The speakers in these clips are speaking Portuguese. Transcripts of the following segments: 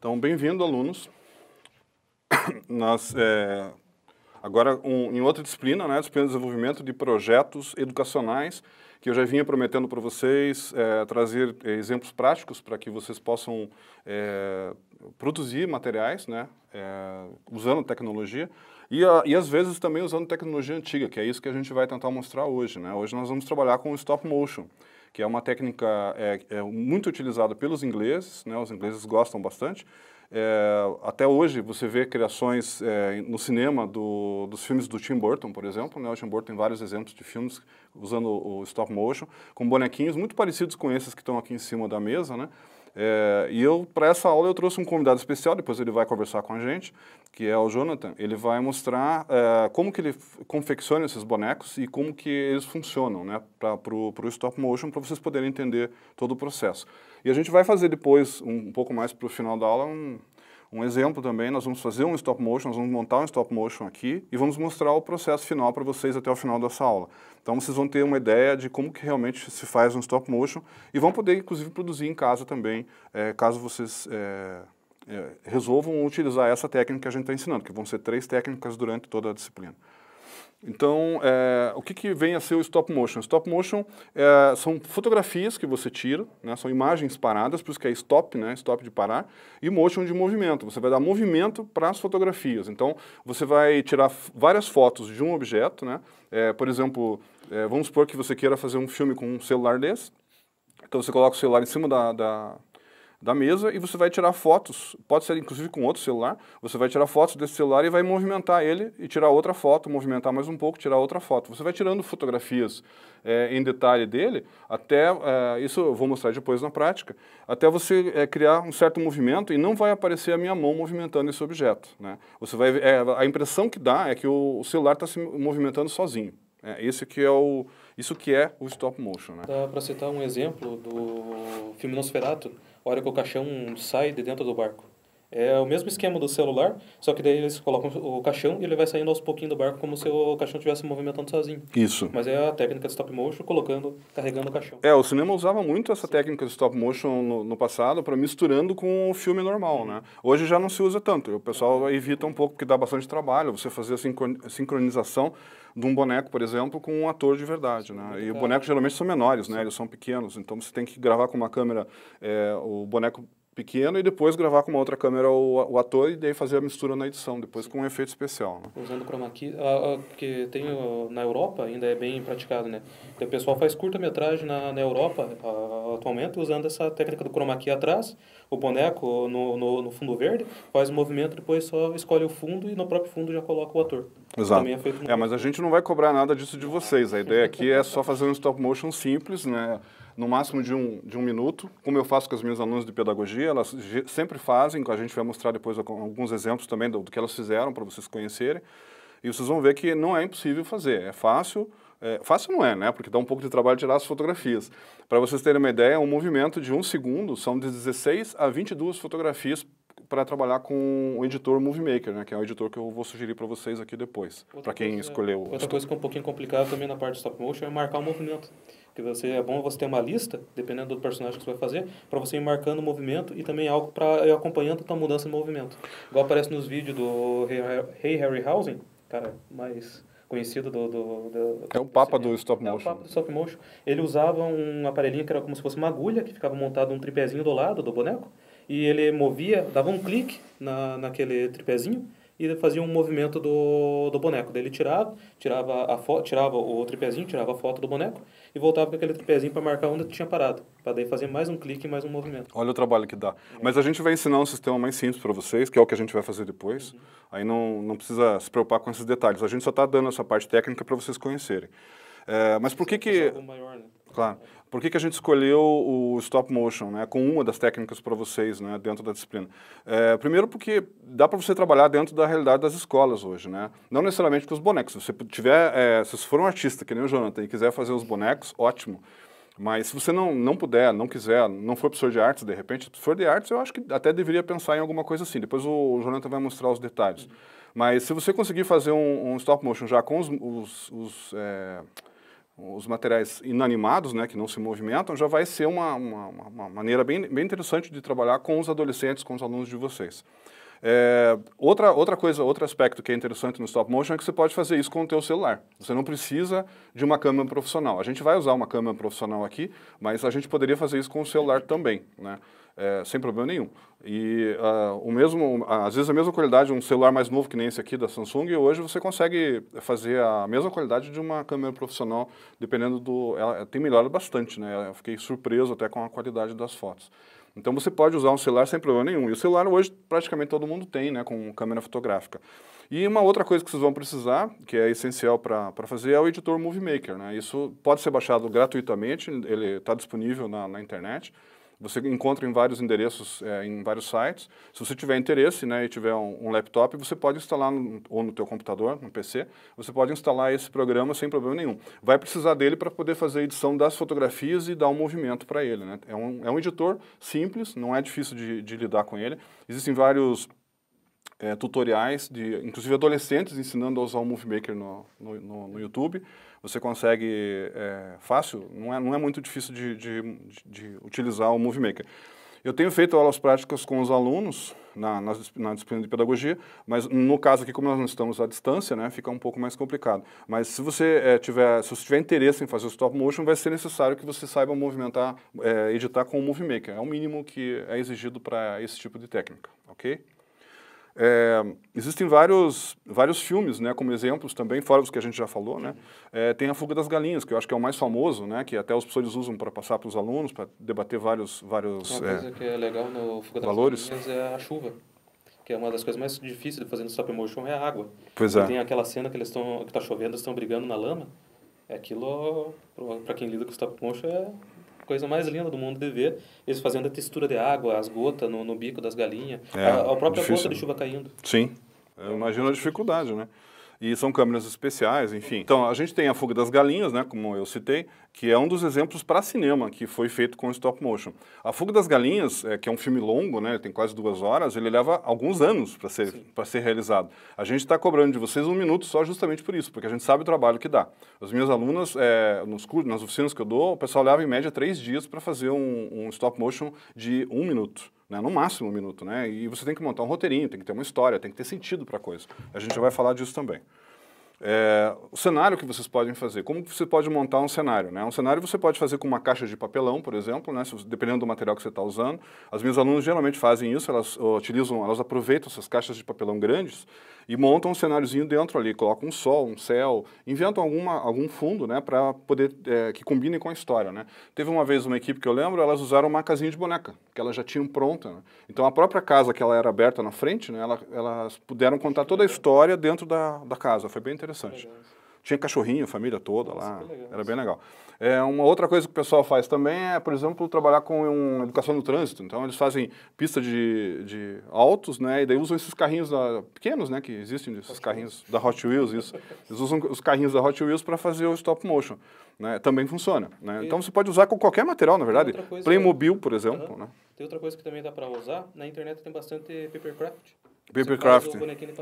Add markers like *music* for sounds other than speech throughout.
Então, bem-vindo, alunos. *coughs* Nós, é, agora, um, em outra disciplina, né, disciplina de desenvolvimento de projetos educacionais, que eu já vinha prometendo para vocês é, trazer é, exemplos práticos para que vocês possam é, produzir materiais, né, é, usando tecnologia, e, a, e às vezes também usando tecnologia antiga, que é isso que a gente vai tentar mostrar hoje. Né? Hoje nós vamos trabalhar com stop motion que é uma técnica é, é muito utilizada pelos ingleses, né? os ingleses gostam bastante. É, até hoje você vê criações é, no cinema do, dos filmes do Tim Burton, por exemplo. Né? O Tim Burton tem vários exemplos de filmes usando o stop motion, com bonequinhos muito parecidos com esses que estão aqui em cima da mesa, né? É, e eu, para essa aula, eu trouxe um convidado especial, depois ele vai conversar com a gente, que é o Jonathan. Ele vai mostrar é, como que ele confecciona esses bonecos e como que eles funcionam, né? Para o stop motion, para vocês poderem entender todo o processo. E a gente vai fazer depois, um, um pouco mais para o final da aula, um, um exemplo também, nós vamos fazer um stop motion, nós vamos montar um stop motion aqui e vamos mostrar o processo final para vocês até o final dessa aula. Então vocês vão ter uma ideia de como que realmente se faz um stop motion e vão poder inclusive produzir em casa também, é, caso vocês é, é, resolvam utilizar essa técnica que a gente está ensinando, que vão ser três técnicas durante toda a disciplina. Então, é, o que, que, vem a ser o stop motion? Stop motion é, são fotografias que você tira, né, são imagens paradas, por isso que é stop, né, stop de parar, e motion de movimento. Você vai dar movimento para as fotografias. Então, você vai tirar várias fotos de um objeto, né, é, por exemplo, é, vamos supor que você queira fazer um filme com um celular desse, então você coloca o celular em cima da, da, da mesa e você vai tirar fotos, pode ser inclusive com outro celular, você vai tirar fotos desse celular e vai movimentar ele e tirar outra foto, movimentar mais um pouco, tirar outra foto. Você vai tirando fotografias é, em detalhe dele, até, é, isso eu vou mostrar depois na prática, até você é, criar um certo movimento e não vai aparecer a minha mão movimentando esse objeto. Né? Você vai, é, a impressão que dá é que o, o celular está se movimentando sozinho. É, esse que é o, isso que é o stop motion, né? Dá para citar um exemplo do filme Nosferatu, a hora que o caixão sai de dentro do barco. É o mesmo esquema do celular, só que daí eles colocam o caixão e ele vai saindo aos pouquinhos do barco como se o caixão estivesse movimentando sozinho. Isso. Mas é a técnica de stop motion colocando, carregando o caixão. É, o cinema usava muito essa Sim. técnica de stop motion no, no passado para misturando com o filme normal, né? Hoje já não se usa tanto. O pessoal evita um pouco, porque dá bastante trabalho você fazer a sincronização de um boneco, por exemplo, com um ator de verdade, né? E os é. bonecos geralmente são menores, né? Eles são pequenos, então você tem que gravar com uma câmera é, o boneco pequeno e depois gravar com uma outra câmera o, o ator e daí fazer a mistura na edição, depois Sim. com um efeito especial. Né? Usando chroma key, ah, ah, porque tem na Europa ainda é bem praticado, né? Então, o pessoal faz curta-metragem na, na Europa ah, atualmente usando essa técnica do chroma key atrás, o boneco no, no, no, fundo verde, faz o movimento, depois só escolhe o fundo e no próprio fundo já coloca o ator. Exato. Também é, feito no... é, mas a gente não vai cobrar nada disso de vocês. A ideia aqui é só fazer um stop motion simples, né? no máximo de um, de um minuto, como eu faço com as minhas alunas de pedagogia, elas sempre fazem, a gente vai mostrar depois alguns exemplos também do, do que elas fizeram para vocês conhecerem, e vocês vão ver que não é impossível fazer, é fácil, é, fácil não é, né? Porque dá um pouco de trabalho tirar as fotografias. Para vocês terem uma ideia, um movimento de um segundo são de 16 a 22 fotografias para trabalhar com o editor Movie Maker, né, que é o editor que eu vou sugerir para vocês aqui depois, para quem coisa, é escolheu. Outra coisa que é um pouquinho complicada também na parte de stop motion é marcar o movimento. Que você é bom você ter uma lista, dependendo do personagem que você vai fazer, para você ir marcando o movimento e também algo para ir acompanhando a mudança de movimento. Igual aparece nos vídeos do Rei hey Harryhausen, cara, mais conhecido do, do, do, É o papa do stop motion. É o papa do stop motion. Ele usava um aparelhinho que era como se fosse uma agulha, que ficava montado um tripézinho do lado do boneco, e ele movia, dava um clique na, naquele tripézinho e fazia um movimento do, do boneco. Daí ele tirava, tirava, a fo, tirava o tripézinho, tirava a foto do boneco e voltava com aquele tripézinho para marcar onde tinha parado, para daí fazer mais um clique e mais um movimento. Olha o trabalho que dá. É. Mas a gente vai ensinar um sistema mais simples para vocês, que é o que a gente vai fazer depois. Uhum. Aí não, não precisa se preocupar com esses detalhes. A gente só está dando essa parte técnica para vocês conhecerem. É, mas por que que... Maior, né? Claro. Por que, que a gente escolheu o stop motion, né, com uma das técnicas para vocês, né, dentro da disciplina? É, primeiro porque dá para você trabalhar dentro da realidade das escolas hoje, né? Não necessariamente com os bonecos. Se você tiver, é, se você for um artista, que nem o Jonathan, e quiser fazer os bonecos, ótimo. Mas se você não, não puder, não quiser, não for professor de artes, de repente, for de artes, eu acho que até deveria pensar em alguma coisa assim. Depois o, Jonathan vai mostrar os detalhes. Mas se você conseguir fazer um, um stop motion já com os, os, os é, os materiais inanimados, né, que não se movimentam, já vai ser uma, uma, uma maneira bem, bem interessante de trabalhar com os adolescentes, com os alunos de vocês. É, outra, outra coisa, outro aspecto que é interessante no stop motion é que você pode fazer isso com o teu celular. Você não precisa de uma câmera profissional. A gente vai usar uma câmera profissional aqui, mas a gente poderia fazer isso com o celular também, né? é, sem problema nenhum. E uh, o mesmo, ah, às vezes a mesma qualidade, um celular mais novo que nem esse aqui da Samsung, hoje você consegue fazer a mesma qualidade de uma câmera profissional, dependendo do... Ela tem melhorado bastante, né? Eu fiquei surpreso até com a qualidade das fotos. Então você pode usar um celular sem problema nenhum. E o celular hoje praticamente todo mundo tem, né, com câmera fotográfica. E uma outra coisa que vocês vão precisar, que é essencial para fazer, é o editor Movie Maker. Né? Isso pode ser baixado gratuitamente, ele está disponível na, na internet. Você encontra em vários endereços, é, em vários sites. Se você tiver interesse né, e tiver um, um laptop, você pode instalar, no, ou no teu computador, no PC, você pode instalar esse programa sem problema nenhum. Vai precisar dele para poder fazer a edição das fotografias e dar um movimento para ele. Né? É, um, é um editor simples, não é difícil de, de lidar com ele. Existem vários é, tutoriais, de, inclusive adolescentes, ensinando a usar o Movie Maker no, no, no, no YouTube. Você consegue é, fácil, não é, não é muito difícil de, de, de, utilizar o Movie Maker. Eu tenho feito aulas práticas com os alunos na, na, na, disciplina de pedagogia, mas no caso aqui, como nós estamos à distância, né, fica um pouco mais complicado. Mas se você, é, tiver, se você tiver interesse em fazer o stop motion, vai ser necessário que você saiba movimentar, é, editar com o Movie Maker. É o mínimo que é exigido para esse tipo de técnica, ok? É, existem vários, vários filmes, né, como exemplos também, fora dos que a gente já falou, né? É, tem A Fuga das Galinhas, que eu acho que é o mais famoso, né? Que até os professores usam para passar para os alunos, para debater vários... vários uma é, coisa que é legal no Fuga das valores. Galinhas é a chuva, que é uma das coisas mais difíceis de fazer no stop motion, é a água. Pois é. E tem aquela cena que eles estão... que está chovendo, eles estão brigando na lama. É aquilo, para quem lida com stop motion, é coisa mais linda do mundo de ver, eles fazendo a textura de água, as gotas no, no bico das galinhas, é, a, a própria difícil. gota de chuva caindo. Sim, eu imagino a dificuldade, né? E são câmeras especiais, enfim. Então, a gente tem a fuga das galinhas, né, como eu citei, que é um dos exemplos para cinema que foi feito com stop motion. A Fuga das Galinhas, é, que é um filme longo, né, tem quase duas horas, ele leva alguns anos para ser, ser realizado. A gente está cobrando de vocês um minuto só justamente por isso, porque a gente sabe o trabalho que dá. As minhas alunas, é, nos cursos, nas oficinas que eu dou, o pessoal leva em média três dias para fazer um, um stop motion de um minuto. Né, no máximo um minuto, né? E você tem que montar um roteirinho, tem que ter uma história, tem que ter sentido para a coisa. A gente já vai falar disso também. É, o cenário que vocês podem fazer, como você pode montar um cenário, né? Um cenário você pode fazer com uma caixa de papelão, por exemplo, né? Dependendo do material que você está usando. As minhas alunas geralmente fazem isso, elas eh, utilizam, elas aproveitam essas caixas de papelão grandes e montam um cenáriozinho dentro ali, colocam um sol, um céu, inventam alguma, algum fundo, né, para poder, é, que combine com a história, né. Teve uma vez uma equipe que eu lembro, elas usaram uma casinha de boneca, que elas já tinham pronta, né? Então a própria casa que ela era aberta na frente, né, ela, elas puderam contar toda a história dentro da, da casa, foi bem interessante. Tinha cachorrinho, família toda Nossa, lá. Era bem legal. É, uma outra coisa que o pessoal faz também é, por exemplo, trabalhar com um, educação no trânsito. Então, eles fazem pista de, de autos, né? E daí usam esses carrinhos da, ah, pequenos, né? Que existem, esses Hot carrinhos Wheels. da Hot Wheels, isso. Eles usam os carrinhos da Hot Wheels para fazer o stop motion. Né? Também funciona. Né? E... Então, você pode usar com qualquer material, na verdade. É Playmobil, por exemplo. Uhum. Né? Tem outra coisa que também dá para usar. Na internet tem bastante papercraft. Paper craft,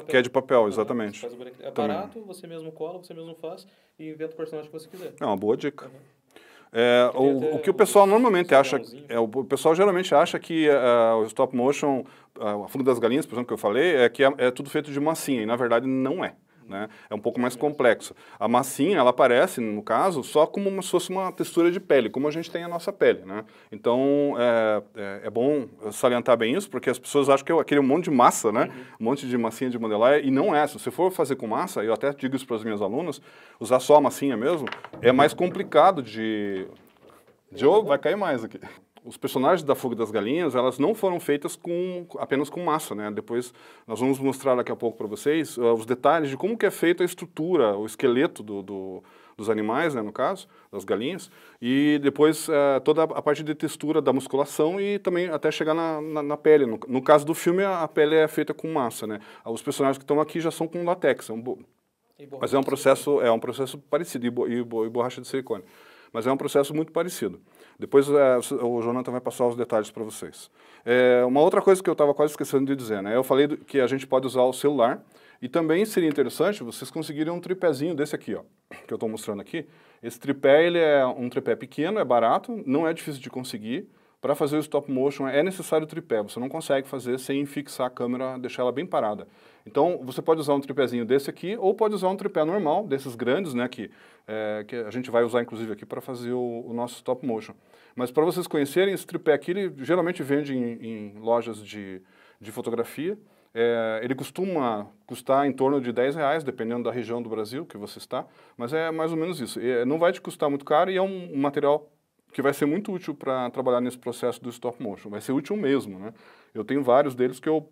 que é de papel, exatamente. Você É Também. barato, você mesmo cola, você mesmo faz e inventa o personagem que você quiser. É uma boa dica. Uhum. É, o, o, que o pessoal normalmente acha, é, o pessoal geralmente acha que uh, o stop motion, uh, é, a fundo das galinhas, por exemplo, que eu falei, é que é, é tudo feito de massinha, e na verdade não é. Né? É um pouco mais complexo. A massinha, ela aparece, no caso, só como se fosse uma textura de pele, como a gente tem a nossa pele. Né? Então, é, é, é bom salientar bem isso, porque as pessoas acham que é aquele monte de massa, né? Uhum. um monte de massinha de modelar, e não é. Se você for fazer com massa, eu até digo isso para os meus alunos, usar só a massinha mesmo, é mais complicado de... Diogo, uhum. vai cair mais aqui os personagens da Fuga das Galinhas, elas não foram feitas com, apenas com massa, né? Depois nós vamos mostrar daqui a pouco para vocês uh, os detalhes de como que é feita a estrutura, o esqueleto do, do dos animais, né, no caso, das galinhas, e depois eh, toda a parte de textura da musculação e também até chegar na, na, na pele. No, no, caso do filme, a pele é feita com massa, né? Os personagens que estão aqui já são com latex, é um mas é um processo é um processo parecido e, bo e, bo e borracha de silicone, mas é um processo muito parecido. Depois é, o Jonathan vai passar os detalhes para vocês. É, uma outra coisa que eu estava quase esquecendo de dizer, né? Eu falei que a gente pode usar o celular e também seria interessante vocês conseguirem um tripézinho desse aqui, ó, que eu estou mostrando aqui. Esse tripé, ele é um tripé pequeno, é barato, não é difícil de conseguir. Para fazer o stop motion é necessário tripé, você não consegue fazer sem fixar a câmera, deixar ela bem parada. Então, você pode usar um tripézinho desse aqui, ou pode usar um tripé normal, desses grandes, né, que, é, que a gente vai usar, inclusive, aqui para fazer o, o, nosso stop motion. Mas para vocês conhecerem, esse tripé aqui, ele geralmente vende em, em lojas de, de fotografia, é, ele costuma custar em torno de 10 reais, dependendo da região do Brasil que você está, mas é mais ou menos isso. É, não vai te custar muito caro e é um, um material que vai ser muito útil para trabalhar nesse processo do stop motion. Vai ser útil mesmo, né? Eu tenho vários deles que eu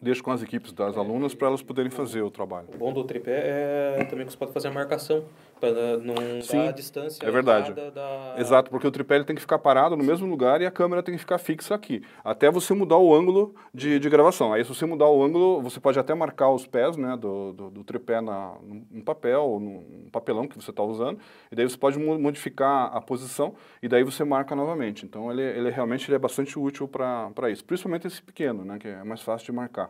deixo com as equipes das é. alunas para elas poderem fazer o trabalho. O bom do tripé é também que você pode fazer a marcação para né, não Sim, dar a distância. É verdade. Da, Exato, porque o tripé ele tem que ficar parado no mesmo lugar e a câmera tem que ficar fixa aqui, até você mudar o ângulo de, de gravação. Aí se você mudar o ângulo, você pode até marcar os pés né, do, do, do tripé na, num papel, num papelão que você está usando, e daí você pode modificar a posição e daí você marca novamente. Então ele, ele realmente ele é bastante útil para isso, principalmente esse pequeno, né, que é mais fácil de marcar.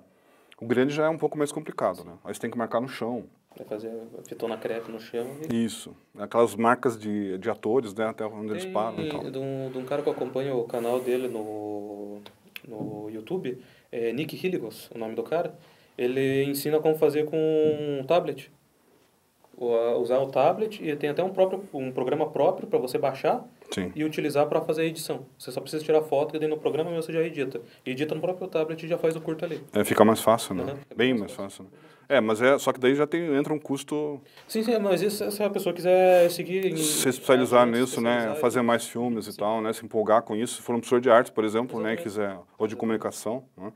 O grande já é um pouco mais complicado, né? Aí você tem que marcar no chão. Vai fazer na crepe no chão. E... Isso. Aquelas marcas de, de atores, né? Até onde tem eles param e tal. De um, de um cara que acompanha o canal dele no, no YouTube, é Nick Hilligos, o nome do cara. Ele ensina como fazer com um tablet. Usar o tablet e tem até um, próprio, um programa próprio para você baixar Sim. e utilizar para fazer a edição. Você só precisa tirar foto e daí no programa você já edita. E edita no próprio tablet e já faz o curto ali. É, fica mais fácil, né? Uhum. Bem mais, mais fácil. fácil né? É, mas é, só que daí já tem, entra um custo... Sim, sim, mas isso, se a pessoa quiser seguir... Em, se especializar nisso, se né? especializar né? Fazer mais filmes sim. e tal, né? Se empolgar com isso. Se for um professor de arte, por exemplo, né? Exatamente. né? Quiser, ou de comunicação, né?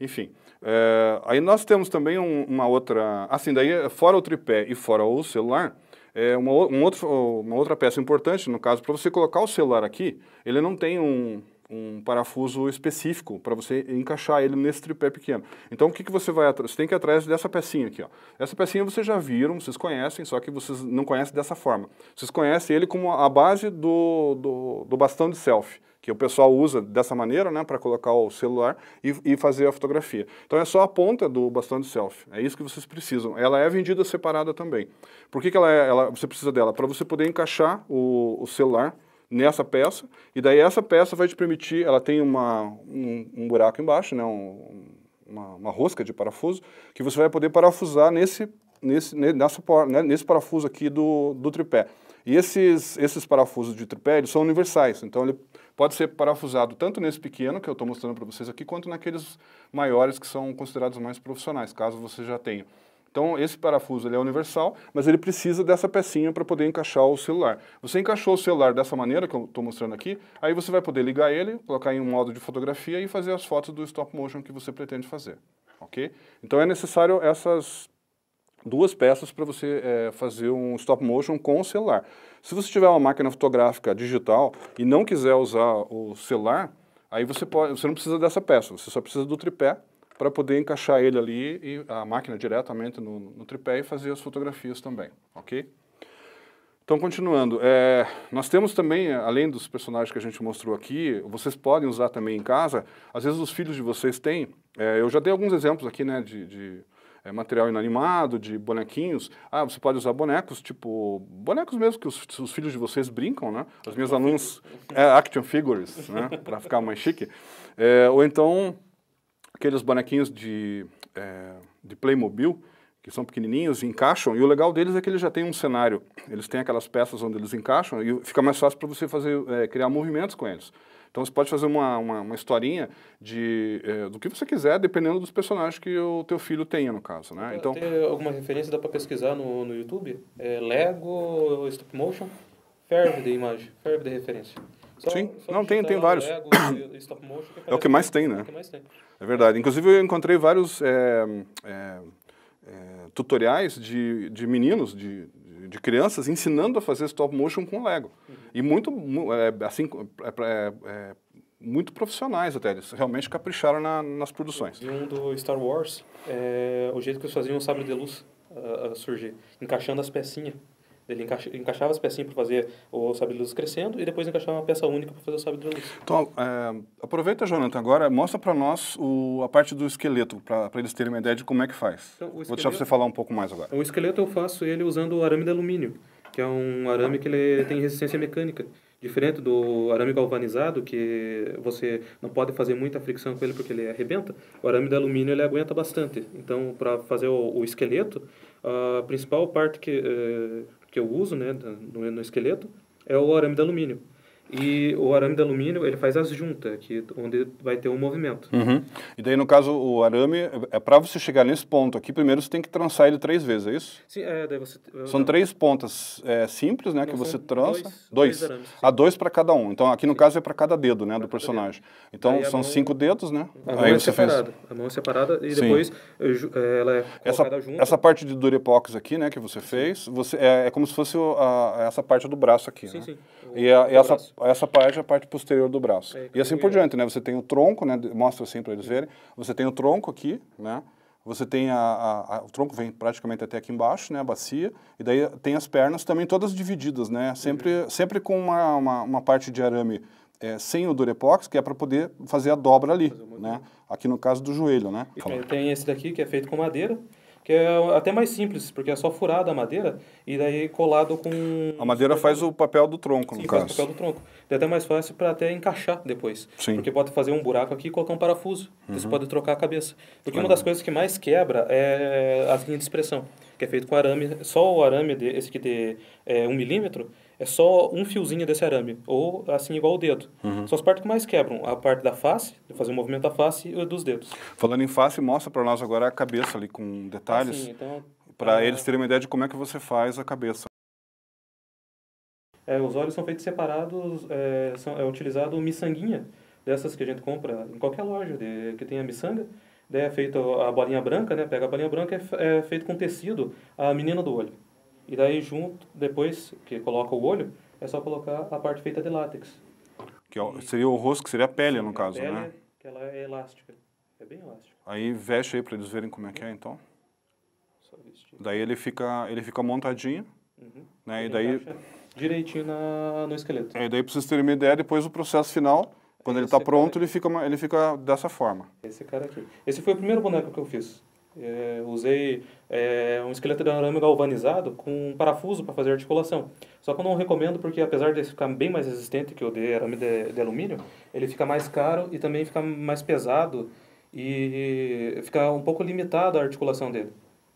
Enfim, é, aí nós temos também um, uma outra... Assim, daí fora o tripé e fora o celular é uma, um outro, uma outra peça importante, no caso, para você colocar o celular aqui, ele não tem um, um parafuso específico para você encaixar ele nesse tripé pequeno. Então, o que, que você vai atrás? Você tem que ir atrás dessa pecinha aqui. Ó. Essa pecinha vocês já viram, vocês conhecem, só que vocês não conhecem dessa forma. Vocês conhecem ele como a base do, do, do bastão de selfie que o pessoal usa dessa maneira, né, para colocar o celular e, e, fazer a fotografia. Então é só a ponta do bastão de selfie, é isso que vocês precisam. Ela é vendida separada também. Por que, que ela, é, ela você precisa dela? Para você poder encaixar o, o, celular nessa peça, e daí essa peça vai te permitir, ela tem uma, um, um buraco embaixo, né, um, uma, uma rosca de parafuso, que você vai poder parafusar nesse nesse, nessa, né, nesse parafuso aqui do, do tripé. E esses, esses parafusos de tripé, eles são universais, então ele, pode ser parafusado tanto nesse pequeno, que eu estou mostrando para vocês aqui, quanto naqueles maiores que são considerados mais profissionais, caso você já tenha. Então, esse parafuso ele é universal, mas ele precisa dessa pecinha para poder encaixar o celular. Você encaixou o celular dessa maneira que eu estou mostrando aqui, aí você vai poder ligar ele, colocar em um modo de fotografia e fazer as fotos do stop motion que você pretende fazer, ok? Então, é necessário essas duas peças para você é, fazer um stop motion com o celular. Se você tiver uma máquina fotográfica digital e não quiser usar o celular, aí você, pode, você não precisa dessa peça, você só precisa do tripé para poder encaixar ele ali e a máquina diretamente no, no tripé e fazer as fotografias também, ok? Então, continuando, é, nós temos também, além dos personagens que a gente mostrou aqui, vocês podem usar também em casa, às vezes os filhos de vocês têm, é, eu já dei alguns exemplos aqui, né, de, de é, material inanimado, de bonequinhos. Ah, você pode usar bonecos, tipo, bonecos mesmo que os, os filhos de vocês brincam, né? As minhas alunos, é, action figures, né? *laughs* Para ficar mais chique. É, ou então, aqueles bonequinhos de, é, de Playmobil, que são pequenininhos, encaixam, e o legal deles é que eles já têm um cenário. Eles têm aquelas peças onde eles encaixam e fica mais fácil para você fazer, é, criar movimentos com eles. Então você pode fazer uma, uma, uma historinha de, é, do que você quiser, dependendo dos personagens que o teu filho tenha, no caso, né? Então, Tem alguma referência, dá para pesquisar no, no YouTube? É Lego, Stop Motion, ferve de imagem, ferve de referência. Só, Sim, só não, tem, tem vários. *coughs* motion, é o que mais tem, né? É, mais tem. é verdade. Inclusive eu encontrei vários eh, eh, tutoriais de, de meninos, de, de crianças ensinando a fazer stop motion com Lego. Uhum. E muito, é, assim, é, é, é, muito profissionais até, eles realmente capricharam na, nas produções. E um do Star Wars, é, o jeito que eles faziam o sabre de luz uh, surgir, encaixando as pecinhas. Ele encaixava as pecinhas para fazer o sabre de luz crescendo e depois encaixava uma peça única para fazer o sabre de luz. Então, é, aproveita, Jonathan, agora mostra para nós o, a parte do esqueleto, para eles terem uma ideia de como é que faz. Então, Vou deixar você falar um pouco mais agora. O esqueleto eu faço ele usando o arame de alumínio, que é um arame que ele tem resistência mecânica. Diferente do arame galvanizado, que você não pode fazer muita fricção com ele porque ele arrebenta, o arame de alumínio ele aguenta bastante. Então, para fazer o, o esqueleto, a principal parte que... É, que eu uso né, no, no esqueleto é o arame de alumínio. E o arame de alumínio, ele faz as juntas, que, é onde vai ter um movimento. Uhum. E daí, no caso, o arame, é para você chegar nesse ponto aqui, primeiro você tem que trançar ele três vezes, é isso? Sim, é, daí você... São não. três pontas é, simples, né, não, que você trança. Dois. dois. dois arames, Há ah, dois para cada um. Então, aqui no sim. caso é para cada dedo, né, pra do personagem. Dedo. Então, são mão... cinco dedos, né? A mão Aí é separada. A mão é separada e sim. depois é, ela é colocada essa, junto. Essa parte de durepox aqui, né, que você fez, você, é, é como se fosse a, essa parte do braço aqui, Sim, né? sim. O, e a, essa... Braço essa parte é a parte posterior do braço. É, e assim por diante, né? Você tem o tronco, né? Mostra assim para eles verem. Você tem o tronco aqui, né? Você tem a, a, a, o tronco vem praticamente até aqui embaixo, né, a bacia, e daí tem as pernas também todas divididas, né, sempre, uhum. sempre com uma, uma, uma, parte de arame é, sem o durepox, que é para poder fazer a dobra ali, né, aqui no caso do joelho, né. Então ele tem esse daqui que é feito com madeira, que é até mais simples, porque é só furado a madeira e daí colado com... A madeira faz o papel do tronco, Sim, no caso. faz o papel do tronco. É até mais fácil para até encaixar depois. Sim. Porque pode fazer um buraco aqui e colocar um parafuso. Uhum. Você pode trocar a cabeça. Porque uhum. uma das coisas que mais quebra é a linha de expressão, que é feito com arame. Só o arame, de, esse aqui de é, um milímetro, é só um fiozinho desse arame, ou assim igual o dedo. Uhum. São as partes que mais quebram, a parte da face, de fazer o movimento da face e dos dedos. Falando em face, mostra para nós agora a cabeça ali com detalhes, assim, então, para tá. eles terem uma ideia de como é que você faz a cabeça. É, os olhos são feitos separados, é, são, é utilizado miçanguinha, dessas que a gente compra em qualquer loja de, que tenha miçanga, daí é feita a bolinha branca, né, pega a bolinha branca, é, é feito com tecido, a menina do olho. E daí junto, depois que coloca o olho, é só colocar a parte feita de látex. Que é seria o rosto, que seria a pele, no a caso, pele, né? que ela é elástica. É bem elástica. Aí veste aí para eles verem como é que é, então. Só vestir. Daí ele fica, ele fica montadinho, uhum. né? e daí... Direitinho na, no esqueleto. É, e daí, para vocês terem uma ideia, depois o processo final, quando tá Esse ele está pronto, ele, fica, ele fica dessa forma. Esse cara aqui. Esse foi o primeiro boneco que eu fiz. É, usei é, um esqueleto de arame galvanizado com um parafuso para fazer articulação. Só que eu não recomendo porque apesar de ficar bem mais resistente que o de arame de, de alumínio, ele fica mais caro e também fica mais pesado e fica um pouco limitada a articulação dele.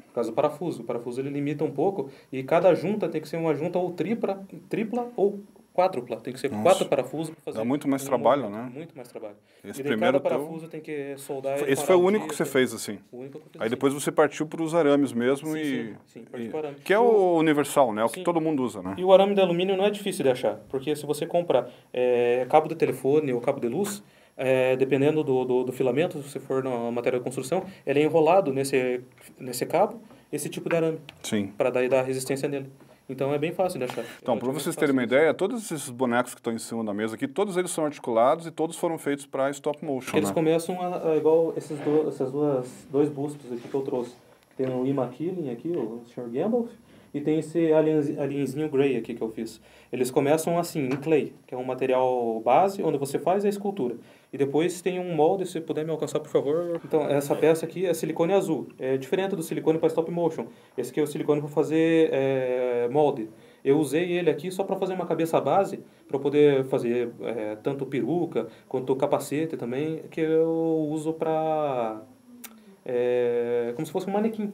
Por causa do parafuso. O parafuso ele limita um pouco e cada junta tem que ser uma junta ou tripla, tripla ou quádrupla, tem que ser Nossa. quatro parafusos para fazer. Dá muito mais um trabalho, né? Muito mais trabalho. Esse e daí primeiro cada parafuso teu... tem que soldar. Esse foi o único que você né? fez assim. O único que eu fiz, Aí depois você partiu para os arames mesmo sim, e sim, sim, partiu e... arame. que é o universal, né? É o sim. que todo mundo usa, né? E o arame de alumínio não é difícil de achar, porque se você comprar é, eh, cabo de telefone ou cabo de luz, é, dependendo do, do, do, filamento, se você for na matéria de construção, ele é enrolado nesse nesse cabo, esse tipo de arame. Sim. Para daí dar resistência nele. Então é bem fácil de achar. Então, é para é vocês terem uma ideia, todos esses bonecos que estão em cima da mesa aqui, todos eles são articulados e todos foram feitos para stop motion. Eles né? começam a, a, igual esses do, duas, dois bustos aqui que eu trouxe. Tem o Ima Killing aqui, o Sr. Gamble, e tem esse alienzinho grey aqui que eu fiz. Eles começam assim, em clay, que é um material base onde você faz a escultura. E depois tem um molde, se puder me alcançar, por favor. Então, essa peça aqui é silicone azul. É diferente do silicone para stop motion. Esse aqui é o silicone para fazer é, molde. Eu usei ele aqui só para fazer uma cabeça base, para poder fazer é, tanto peruca quanto capacete também, que eu uso para. É, eh, como se fosse um manequim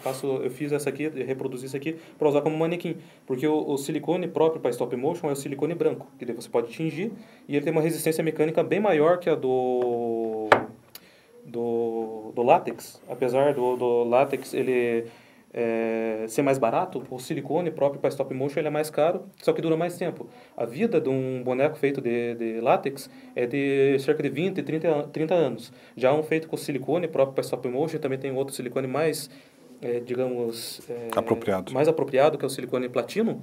faço, eu fiz essa aqui, reproduzi isso aqui para usar como manequim, porque o, o silicone próprio para stop motion é o silicone branco, que você pode tingir e ele tem uma resistência mecânica bem maior que a do do, do látex, apesar do, do látex ele é, ser mais barato, o silicone próprio para stop motion ele é mais caro, só que dura mais tempo. A vida de um boneco feito de, de látex é de cerca de 20, 30, 30 anos. Já um feito com silicone próprio para stop motion, também tem outro silicone mais é, digamos... É, apropriado. Mais apropriado, que é o silicone platino,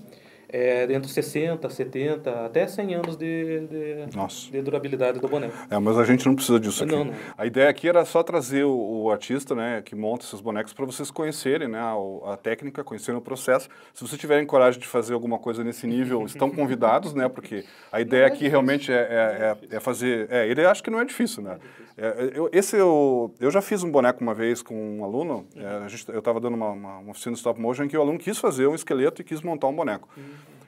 é, entre 60, 70, até 100 anos de, de, de, durabilidade do boneco. É, mas a gente não precisa disso aqui. Não, não. A ideia aqui era só trazer o, o artista né, que monta esses bonecos para vocês conhecerem né, a, a, técnica, conhecerem o processo. Se vocês tiverem coragem de fazer alguma coisa nesse nível, *laughs* estão convidados, né? Porque a ideia é aqui realmente é, é, é, é fazer... É, ele acha que não é difícil, né? É, eu, esse eu, eu já fiz um boneco uma vez com um aluno. É, gente, eu estava dando uma, uma, uma, oficina de stop motion em que o aluno quis fazer um esqueleto e quis montar um boneco. Uhum.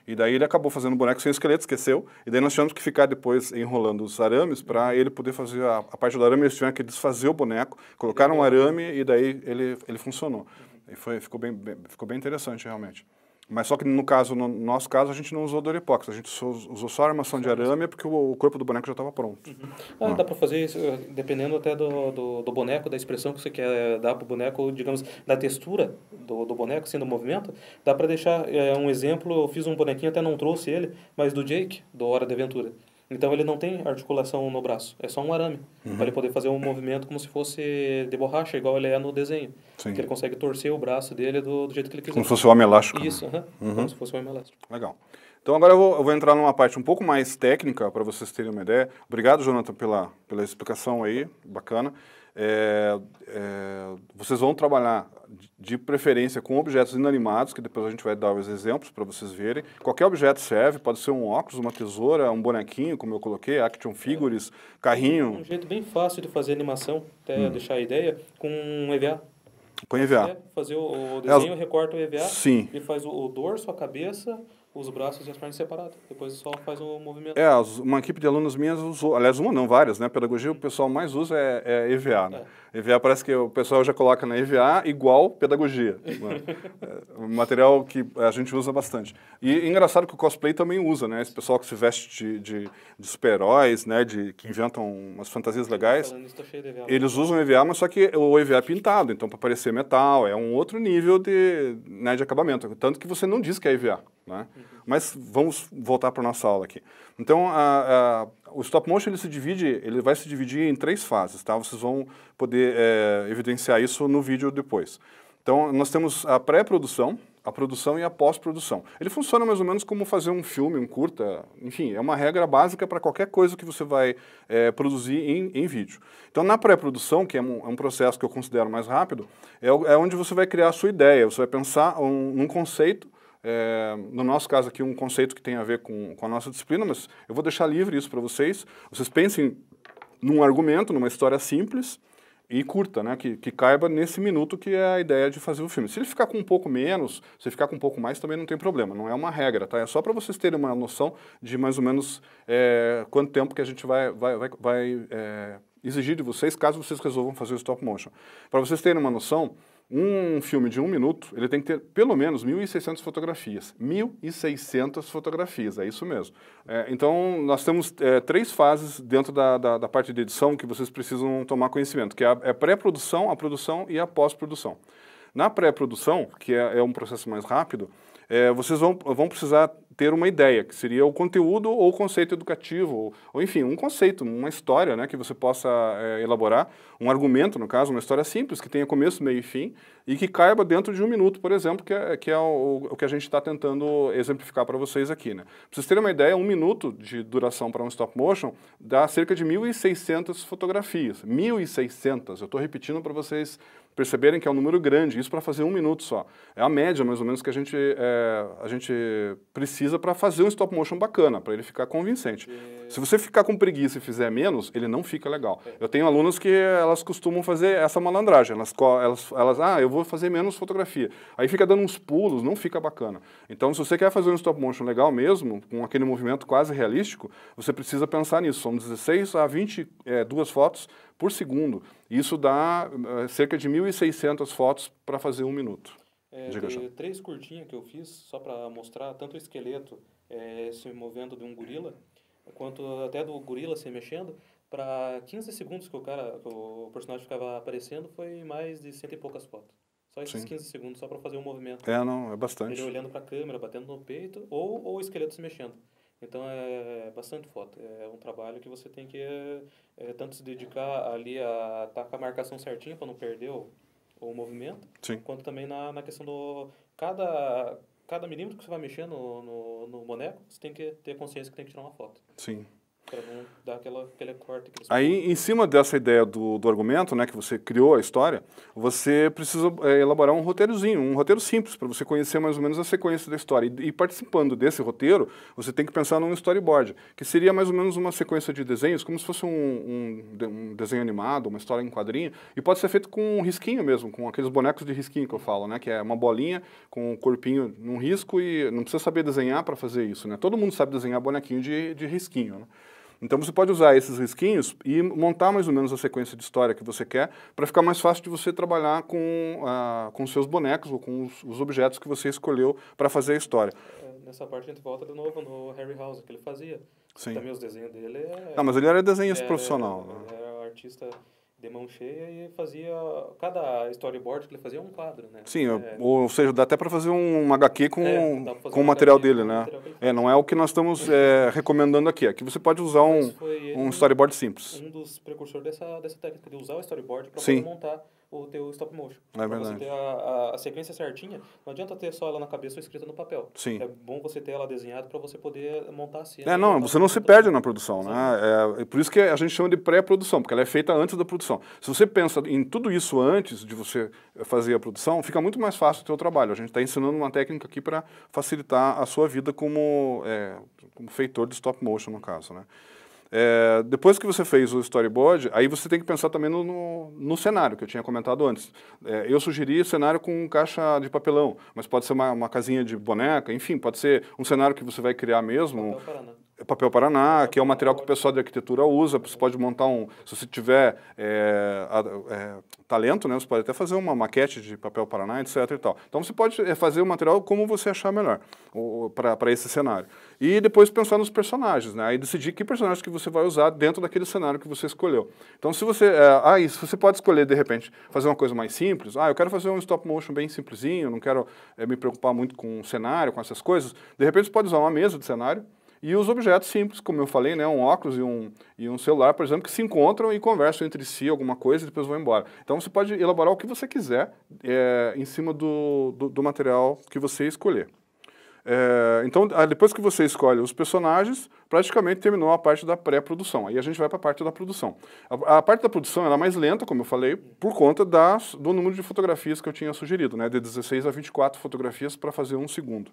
E daí ele acabou fazendo o boneco sem esqueleto, esqueceu. E daí nós tivemos que ficar depois enrolando os arames para ele poder fazer a, a, parte do arame. Eles tiveram que desfazer o boneco, colocar um arame e daí ele, ele funcionou. E foi, ficou, bem, bem ficou bem interessante, realmente. Mas só que no caso, no nosso caso, a gente não usou doripox, a gente usou só armação de arame porque o, o corpo do boneco já estava pronto. Uhum. Ah, dá para fazer isso, eh, dependendo até do, do, do, boneco, da expressão que você quer eh, dar para o boneco, digamos, da textura do, do boneco, sendo assim, movimento, dá para deixar é, um exemplo, eu fiz um bonequinho, até não trouxe ele, mas do Jake, do Hora da Aventura. Então ele não tem articulação no braço, é só um arame. Uhum. Para ele poder fazer um movimento como se fosse de borracha, igual ele é no desenho. Sim. Que ele consegue torcer o braço dele do, do jeito que ele quiser. Como se fosse o homem elástico. Né? Isso, Uhum. como se fosse o homem elástico. Legal. Então agora eu vou, eu vou entrar numa parte um pouco mais técnica, para vocês terem uma ideia. Obrigado, Jonathan, pela, pela explicação aí, bacana. É, é, vocês vão trabalhar de preferência com objetos inanimados, que depois a gente vai dar os exemplos para vocês verem. Qualquer objeto serve, pode ser um óculos, uma tesoura, um bonequinho, como eu coloquei, action figures, carrinho. É um jeito bem fácil de fazer animação, até hum. deixar a ideia, com um EVA. Com EVA. É, fazer o, é desenho, recorta o EVA Sim. e faz o, o dorso, a cabeça os braços e as pernas separados. Depois só faz o um movimento. É, uma equipe de alunos minhas usou, aliás, uma não, várias, né? Pedagogia o pessoal mais usa é, é EVA. Né? É. EVA parece que o pessoal já coloca na EVA igual pedagogia. né? *laughs* é, um material que a gente usa bastante. E engraçado que o cosplay também usa, né? Esse pessoal que se veste de, de, de super-heróis, né? De, que inventam umas fantasias legais. EVA, eles mas... usam EVA, mas só que o EVA é pintado, então para parecer metal, é um outro nível de, né, de acabamento. Tanto que você não diz que é EVA. Né? Uhum. Mas vamos voltar para a nossa aula aqui. Então, a, a, o stop motion ele se divide, ele vai se dividir em três fases, tá? Vocês vão poder é, evidenciar isso no vídeo depois. Então, nós temos a pré-produção, a produção e a pós-produção. Ele funciona mais ou menos como fazer um filme, um curta, enfim, é uma regra básica para qualquer coisa que você vai é, produzir em, em, vídeo. Então, na pré-produção, que é um, é um, processo que eu considero mais rápido, é, é, onde você vai criar a sua ideia, você vai pensar um, num conceito é, no nosso caso aqui, um conceito que tem a ver com, com a nossa disciplina, mas eu vou deixar livre isso para vocês. Vocês pensem num argumento, numa história simples e curta, né? Que, que caiba nesse minuto que é a ideia de fazer o filme. Se ele ficar com um pouco menos, se ficar com um pouco mais, também não tem problema. Não é uma regra, tá? É só para vocês terem uma noção de mais ou menos é, quanto tempo que a gente vai, vai, vai, vai é, exigir de vocês, caso vocês resolvam fazer o stop motion. Para vocês terem uma noção, um filme de um minuto, ele tem que ter pelo menos 1.600 fotografias. 1.600 fotografias, é isso mesmo. É, então, nós temos é, três fases dentro da, da, da, parte de edição que vocês precisam tomar conhecimento, que é a, é pré-produção, a produção e a pós-produção. Na pré-produção, que é, é, um processo mais rápido, é, vocês vão, vão precisar ter uma ideia, que seria o conteúdo ou o conceito educativo, ou, ou, enfim, um conceito, uma história né, que você possa é, elaborar, um argumento, no caso, uma história simples, que tenha começo, meio e fim, e que caiba dentro de um minuto, por exemplo, que é, que é o, o que a gente está tentando exemplificar para vocês aqui. Né? Para vocês terem uma ideia, um minuto de duração para um stop motion dá cerca de 1.600 fotografias. 1.600, eu estou repetindo para vocês perceberem que é um número grande, isso para fazer um minuto só. É a média, mais ou menos, que a gente, é, a gente precisa para fazer um stop motion bacana, para ele ficar convincente. E... Se você ficar com preguiça e fizer menos, ele não fica legal. É. Eu tenho alunas que elas costumam fazer essa malandragem, elas, elas, elas, ah, eu vou fazer menos fotografia. Aí fica dando uns pulos, não fica bacana. Então, se você quer fazer um stop motion legal mesmo, com aquele movimento quase realístico, você precisa pensar nisso. São 16 a 22 é, fotos por segundo. Isso dá uh, cerca de 1.600 fotos para fazer um minuto. É, Diga, três curtinhas que eu fiz, só para mostrar tanto o esqueleto é, se movendo de um gorila, quanto até do gorila se mexendo, para 15 segundos que o cara, que o personagem ficava aparecendo, foi mais de cento e poucas fotos. Só esses Sim. 15 segundos, só para fazer um movimento. É, não, é bastante. Ele olhando para a câmera, batendo no peito, ou, ou o esqueleto se mexendo. Então é, é bastante foto. É, é um trabalho que você tem que é, é tanto se dedicar ali a estar tá com a marcação certinha para não perder o, o movimento, Sim. quanto também na, na questão do. Cada, cada milímetro que você vai mexer no, no, no boneco, você tem que ter consciência que tem que tirar uma foto. Sim para não dar aquela, corte. Aí, em cima dessa ideia do, do argumento, né, que você criou a história, você precisa é, elaborar um roteirozinho, um roteiro simples, para você conhecer mais ou menos a sequência da história. E, e, participando desse roteiro, você tem que pensar num storyboard, que seria mais ou menos uma sequência de desenhos, como se fosse um, um, um desenho animado, uma história em quadrinho, e pode ser feito com um risquinho mesmo, com aqueles bonecos de risquinho que eu falo, né, que é uma bolinha com o um corpinho num risco e não precisa saber desenhar para fazer isso, né? Todo mundo sabe desenhar bonequinho de, de risquinho, né? Então você pode usar esses risquinhos e montar mais ou menos a sequência de história que você quer para ficar mais fácil de você trabalhar com, ah, com seus bonecos ou com os, os objetos que você escolheu para fazer a história. É, nessa parte a gente volta de novo no Harry House que ele fazia. Sim. Também os desenhos dele. É, ah, mas ele era desenhista é, profissional. Era, né? era é, artista de mão cheia e fazia cada storyboard que ele fazia é um quadro, né? Sim, é, ou seja, dá até para fazer um HQ com, é, com o né? material dele, né? Material é, não é o que nós estamos é, recomendando aqui. Aqui você pode usar um, um storyboard simples. Um dos precursores dessa, dessa técnica de usar o storyboard para montar o teu stop motion. É pra verdade. você ter a, a, a, sequência certinha, não adianta ter só ela na cabeça ou escrita no papel. Sim. É bom você ter ela desenhada para você poder montar a cena. É, não, você não se perde na produção, né? Sim. né? É, por isso que a gente chama de pré-produção, porque ela é feita antes da produção. Se você pensa em tudo isso antes de você fazer a produção, fica muito mais fácil o teu trabalho. A gente está ensinando uma técnica aqui para facilitar a sua vida como, é, como feitor de stop motion, no caso, né? É, depois que você fez o storyboard, aí você tem que pensar também no, no, no cenário, que eu tinha comentado antes. É, eu sugeri cenário com caixa de papelão, mas pode ser uma, uma, casinha de boneca, enfim, pode ser um cenário que você vai criar mesmo. Papel é papel Paraná, que é um material que o pessoal de arquitetura usa. Você pode montar um. Se você tiver é, é, talento, né, você pode até fazer uma maquete de papel Paraná, etc. E tal. Então você pode é, fazer o material como você achar melhor para esse cenário. E depois pensar nos personagens, né? E decidir que personagem que você vai usar dentro daquele cenário que você escolheu. Então, se você. É, ah, isso, você pode escolher, de repente, fazer uma coisa mais simples. Ah, eu quero fazer um stop motion bem simplesinho, não quero é, me preocupar muito com o cenário, com essas coisas. De repente, você pode usar uma mesa de cenário e os objetos simples, como eu falei, né, um óculos e um, e um celular, por exemplo, que se encontram e conversam entre si alguma coisa e depois vão embora. Então você pode elaborar o que você quiser é, em cima do, do, do, material que você escolher. É, então, ah, depois que você escolhe os personagens, praticamente terminou a parte da pré-produção. Aí a gente vai para a parte da produção. A, a parte da produção é mais lenta, como eu falei, por conta das, do número de fotografias que eu tinha sugerido, né, de 16 a 24 fotografias para fazer um segundo.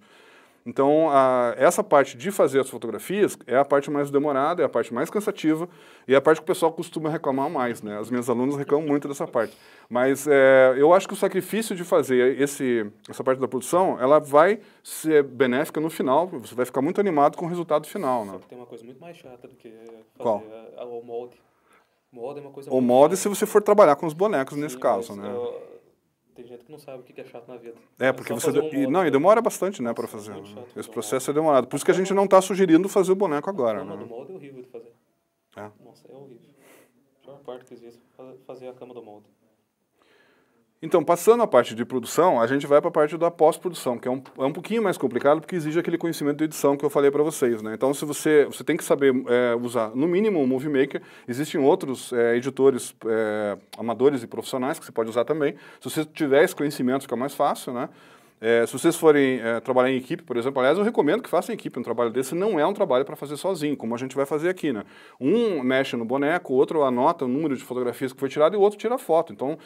Então, a, essa parte de fazer as fotografias é a parte mais demorada, é a parte mais cansativa e é a parte que o pessoal costuma reclamar mais, né? As minhas alunas reclamam muito dessa parte. Mas é, eu acho que o sacrifício de fazer esse, essa parte da produção, ela vai ser benéfica no final, você vai ficar muito animado com o resultado final, né? Só que tem uma coisa muito mais chata do que fazer Qual? A, a, o molde. Molde é uma coisa... O molde se você for trabalhar com os bonecos Sim, nesse caso, né? Eu tem gente que não sabe o que é chato na vida. É, porque é você. Um e, não, e demora bastante, né, para fazer. É chato, Esse então, processo é, é demorado. Por isso que a é gente não está sugerindo fazer o boneco agora. A cama né? do molde é horrível de fazer. É. Nossa, é horrível. A pior parte que existe é fazer a cama do molde. Então, passando a parte de produção, a gente vai para a parte da pós-produção, que é um, é um pouquinho mais complicado, porque exige aquele conhecimento de edição que eu falei para vocês. Né? Então, se você, você tem que saber é, usar, no mínimo, o Movie Maker. Existem outros é, editores é, amadores e profissionais que você pode usar também. Se você tiver esse conhecimento, fica mais fácil, né? É, se vocês forem é, trabalhar em equipe, por exemplo, aliás, eu recomendo que façam equipe. Um trabalho desse não é um trabalho para fazer sozinho, como a gente vai fazer aqui, né? Um mexe no boneco, o outro anota o número de fotografias que foi tirado e o outro tira a foto. Então,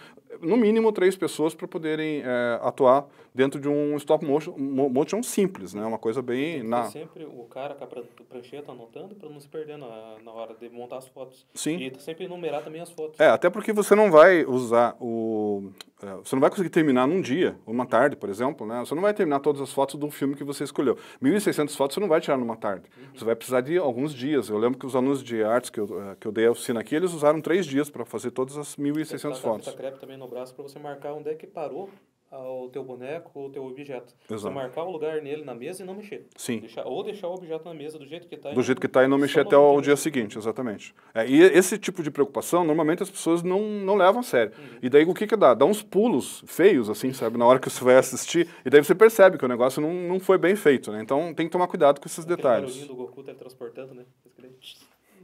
no mínimo, três pessoas para poderem é, atuar dentro de um stop motion, motion simples, né? Uma coisa bem... Na... sempre o cara com a prancheta anotando para não se perder na, na hora de montar as fotos. Sim. E tá sempre enumerar também as fotos. É, até porque você não vai usar o... É, você não vai conseguir terminar num dia, uma tarde, por exemplo, né? Você não vai terminar todas as fotos do filme que você escolheu. 1.600 fotos você não vai tirar numa tarde. Uhum. Você vai precisar de alguns dias. Eu lembro que os alunos de artes que eu, é, que eu dei a oficina aqui, eles usaram três dias para fazer todas as 1.600 fotos. Você também no braço para você marcar onde é que parou ao teu boneco ou teu objeto. Exato. Você marcar o lugar nele na mesa e não mexer. Sim. Deixar, ou deixar o objeto na mesa do jeito que está. Do jeito que está e não mexer até o dia seguinte, exatamente. É, e esse tipo de preocupação, normalmente as pessoas não, não levam a sério. Uhum. E daí o que que dá? Dá uns pulos feios, assim, sabe? Na hora que você vai assistir. E daí você percebe que o negócio não, não foi bem feito, né? Então tem que tomar cuidado com esses Aquele detalhes. O Goku teletransportando, né?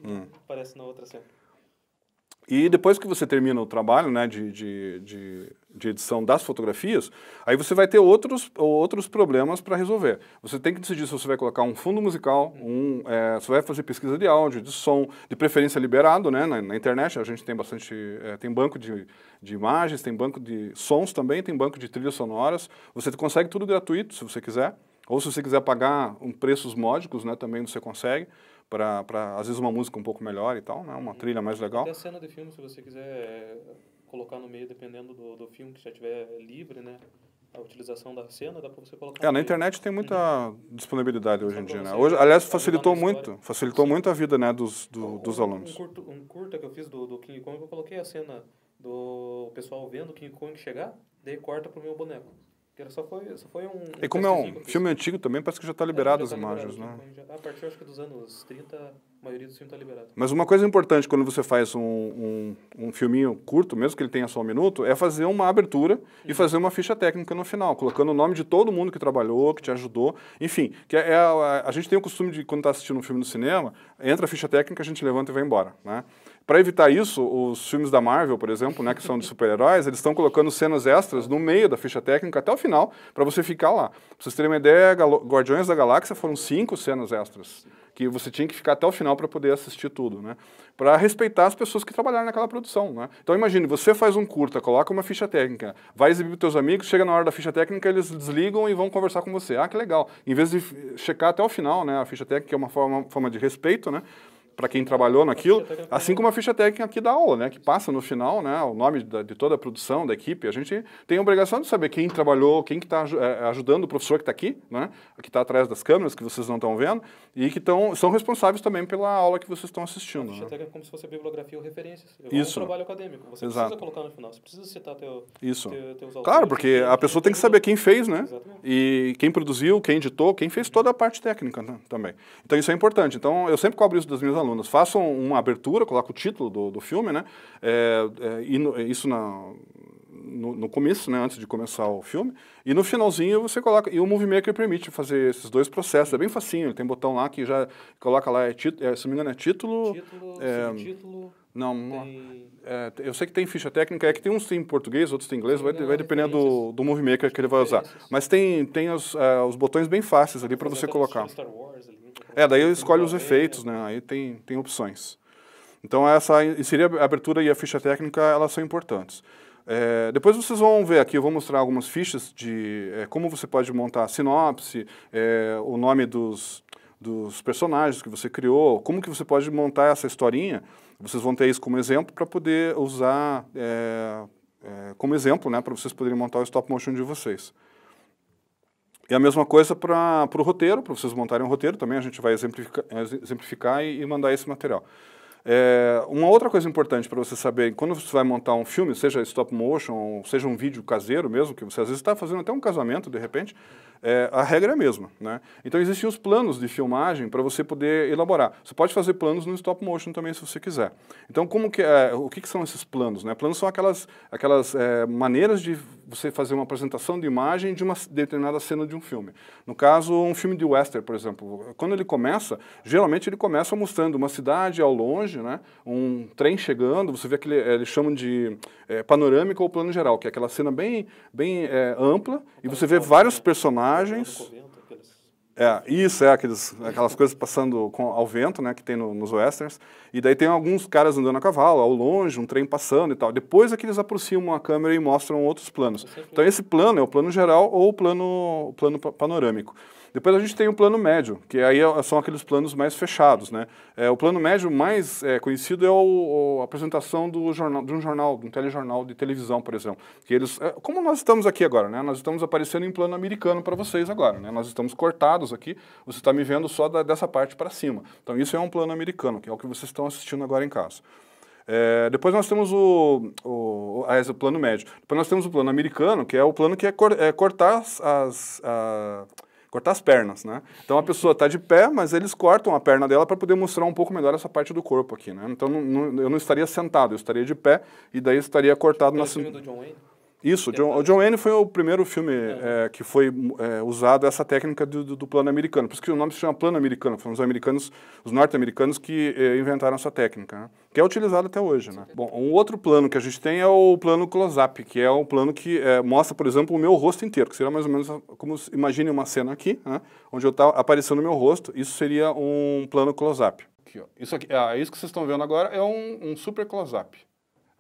Hum. Parece na outra cena. E depois que você termina o trabalho, né, de, de, de de edição das fotografias, aí você vai ter outros, outros problemas para resolver. Você tem que decidir se você vai colocar um fundo musical, um, é, você vai fazer pesquisa de áudio, de som, de preferência liberado, né? Na, na internet a gente tem bastante, é, tem banco de, de imagens, tem banco de sons também, tem banco de trilhas sonoras. Você consegue tudo gratuito, se você quiser. Ou se você quiser pagar um preços módicos, né? Também você consegue para, às vezes, uma música um pouco melhor e tal, né? Uma trilha mais legal. Até a cena de filme, se você quiser... É, colocar no meio, dependendo do, do filme que já tiver livre, né? A utilização da cena, dá para você colocar. É, na internet tem muita uhum. disponibilidade hoje em tá dia, né? Hoje, aliás, tá facilitou muito, facilitou Sim. muito a vida, né, dos, do, um, dos alunos. Um, curto, um curta que eu fiz do, do King Kong, eu coloquei a cena do pessoal vendo o King Kong chegar, daí corta pro meu boneco. Porque só foi, só foi um, E como é um filme antigo também, parece que já está liberado é, já tá as imagens, liberado, né? Já, a partir acho que dos anos 30, a maioria dos filmes está liberado. Mas uma coisa importante quando você faz um, um, um, filminho curto, mesmo que ele tenha só um minuto, é fazer uma abertura e uhum. fazer uma ficha técnica no final, colocando o nome de todo mundo que trabalhou, que te ajudou. Enfim, que é, é a, a, gente tem o costume de, quando está assistindo um filme no cinema, entra a ficha técnica, a gente levanta e vai embora, né? Para evitar isso, os filmes da Marvel, por exemplo, né, que são de super-heróis, eles estão colocando cenas extras no meio da ficha técnica até o final, para você ficar lá. Para vocês terem uma ideia, Guardiões da Galáxia foram cinco cenas extras, que você tinha que ficar até o final para poder assistir tudo, né? Para respeitar as pessoas que trabalharam naquela produção, né? Então imagine, você faz um curta, coloca uma ficha técnica, vai exibir para seus amigos, chega na hora da ficha técnica, eles desligam e vão conversar com você. Ah, que legal. Em vez de checar até o final, né, a ficha técnica, que é uma forma, forma de respeito, né? para quem trabalhou naquilo, assim como a ficha técnica aqui da aula, né, que passa no final, né, o nome da, de toda a produção, da equipe, a gente tem a obrigação de saber quem trabalhou, quem que está é, eh, ajudando o professor que está aqui, né, que está atrás das câmeras, que vocês não estão vendo, e que tão, são responsáveis também pela aula que vocês estão assistindo. A ficha né? técnica é como se fosse a bibliografia ou referências. Isso. É um trabalho acadêmico, você Exato. precisa colocar no final, você precisa citar teu, Isso. Teu, teus autores. Claro, porque a pessoa tem que saber quem fez, né, Exatamente. e quem produziu, quem editou, quem fez toda a parte técnica né, também. Então isso é importante. Então eu sempre cobro isso das minhas alunos. Façam uma abertura, coloca o título do, do filme, né? É, é, no, é, isso na, no, no, começo, né, antes de começar o filme, e no finalzinho você coloca, e o Movie Maker permite fazer esses dois processos, é bem facinho, ele tem um botão lá que já coloca lá, é é, se não me engano é título... Título, é, título... Não, tem... é, eu sei que tem ficha técnica, é que tem uns tem em português, outros tem em inglês, vai, vai é, depender do, do Movie Maker que ele vai usar. Mas tem, tem os, uh, os botões bem fáceis ali para você colocar. Star Wars, é, daí eu escolho os efeitos, né? Aí tem, tem opções. Então, essa inserir a abertura e a ficha técnica, elas são importantes. É, depois vocês vão ver aqui, eu vou mostrar algumas fichas de é, como você pode montar a sinopse, é, o nome dos, dos personagens que você criou, como que você pode montar essa historinha. Vocês vão ter isso como exemplo para poder usar é, é, como exemplo, né, para vocês poderem montar o stop motion de vocês. E a mesma coisa para o roteiro, para vocês montarem um roteiro, também a gente vai exemplificar, exemplificar e, e mandar esse material. É, uma outra coisa importante para você saber, quando você vai montar um filme, seja stop motion, seja um vídeo caseiro mesmo, que você às vezes está fazendo até um casamento de repente, é, a regra é a mesma. Né? Então existem os planos de filmagem para você poder elaborar. Você pode fazer planos no stop motion também se você quiser. Então como que, é, o que, que, são esses planos? Né? Planos são aquelas, aquelas é, maneiras de você fazer uma apresentação de imagem de uma determinada cena de um filme. No caso, um filme de western, por exemplo. Quando ele começa, geralmente ele começa mostrando uma cidade ao longe, né? um trem chegando, você vê aquele, eles chamam de é, panorâmico ou plano geral, que é aquela cena bem, bem é, ampla, e você vê vários personagens imagens. É, isso, é aqueles, aquelas coisas passando com, ao vento, né, que tem no, nos westerns. E daí tem alguns caras andando a cavalo, ao longe, um trem passando e tal. Depois é que eles aproximam a câmera e mostram outros planos. Então esse plano é o plano geral ou o plano, o plano panorâmico. Depois a gente tem o plano médio, que aí é, são aqueles planos mais fechados. Né? É, o plano médio mais é, conhecido é o, o, a apresentação do jornal, de um jornal, de um telejornal de televisão, por exemplo. Que eles, é, como nós estamos aqui agora, né? nós estamos aparecendo em plano americano para vocês agora. Né? Nós estamos cortados aqui, você está me vendo só da, dessa parte para cima. Então isso é um plano americano, que é o que vocês estão assistindo agora em casa. É, depois nós temos o, o, ah, é o plano médio. Depois nós temos o plano americano, que é o plano que é, cor, é cortar as, as a, cortar as pernas, né? Então a pessoa está de pé, mas eles cortam a perna dela para poder mostrar um pouco melhor essa parte do corpo aqui, né? Então não, não, eu não estaria sentado, eu estaria de pé e daí estaria cortado na cintura. do John Wayne? Isso, John, é o John Wayne foi o primeiro filme é, que foi é, usado essa técnica do, do, do, plano americano. Por isso que o nome se chama plano americano. Foram os americanos, os norte-americanos que é, inventaram essa técnica. Né? que é utilizado até hoje. Né? Bom, um outro plano que a gente tem é o plano close-up, que é um plano que é, mostra, por exemplo, o meu rosto inteiro, que seria mais ou menos como imagine uma cena aqui, né? onde eu estou aparecendo o meu rosto, isso seria um plano close-up. Isso, aqui, ah, isso que vocês estão vendo agora é um, um super close-up.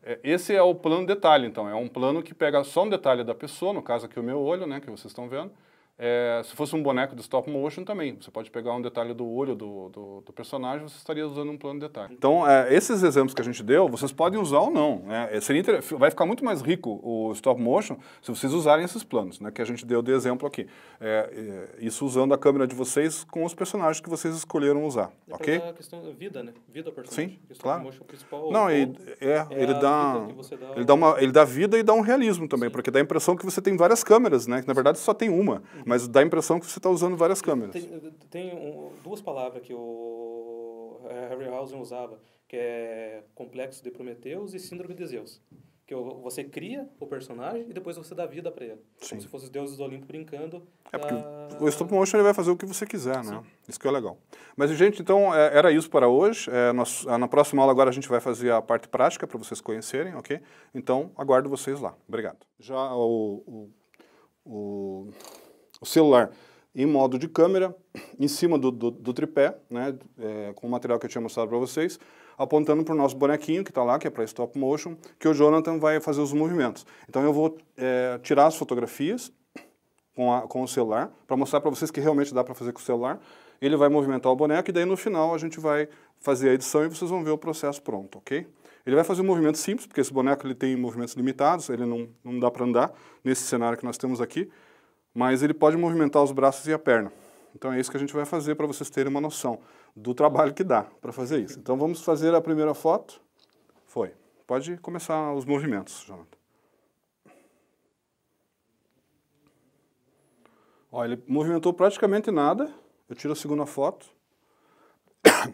É, esse é o plano detalhe, então. É um plano que pega só um detalhe da pessoa, no caso aqui o meu olho, né, que vocês estão vendo, é, se fosse um boneco de stop motion também, você pode pegar um detalhe do olho do, do, do personagem, você estaria usando um plano de detalhe. Então, é, esses exemplos que a gente deu, vocês podem usar ou não. Né? É, seria inter... Vai ficar muito mais rico o stop motion se vocês usarem esses planos, né? que a gente deu de exemplo aqui. É, é isso usando a câmera de vocês com os personagens que vocês escolheram usar, Depois é ok? É a questão da vida, né? Vida personagem. Sim, stop claro. Motion, principal, não, é, ele, dá, ele dá vida e dá um realismo também, Sim. porque dá a impressão que você tem várias câmeras, né? que na verdade só tem uma. Uhum. Mas dá a impressão que você está usando várias câmeras. Tem, tem um, duas palavras que o é, Harryhausen usava, que é complexo de Prometeus e síndrome de Zeus. Que você cria o personagem e depois você dá vida para ele. Sim. Como se fossem os deuses do Olimpo brincando. É porque a... o stop motion ele vai fazer o que você quiser, né? Sim. Isso que é legal. Mas, gente, então é, era isso para hoje. É, nós, é, na próxima aula agora a gente vai fazer a parte prática para vocês conhecerem, ok? Então, aguardo vocês lá. Obrigado. Já o, o, o o celular em modo de câmera, em cima do, do, do tripé, né, é, com o material que eu tinha mostrado para vocês, apontando para o nosso bonequinho que está lá, que é para stop motion, que o Jonathan vai fazer os movimentos. Então eu vou é, tirar as fotografias com, a, com o celular, para mostrar para vocês que realmente dá para fazer com o celular. Ele vai movimentar o boneco e daí no final a gente vai fazer a edição e vocês vão ver o processo pronto, ok? Ele vai fazer um movimento simples, porque esse boneco ele tem movimentos limitados, ele não, não dá para andar nesse cenário que nós temos aqui mas ele pode movimentar os braços e a perna. Então é isso que a gente vai fazer para vocês terem uma noção do trabalho que dá para fazer isso. Então vamos fazer a primeira foto. Foi. Pode começar os movimentos, Jonathan. Ó, ele movimentou praticamente nada. Eu tiro a segunda foto. *coughs*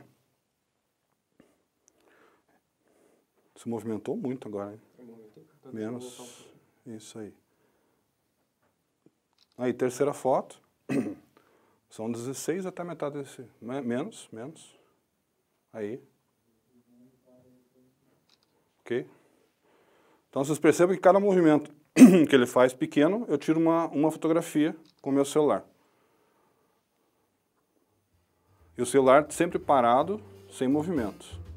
Se movimentou muito agora, hein? Menos. Isso aí. Aí né, terceira foto, *clears throat* são 16 até metade desse, menos, menos, aí. Ok? Então vocês percebem que cada movimento *clears throat* que ele faz pequeno, eu tiro uma, uma fotografia com o meu celular. E o celular sempre parado, sem movimentos.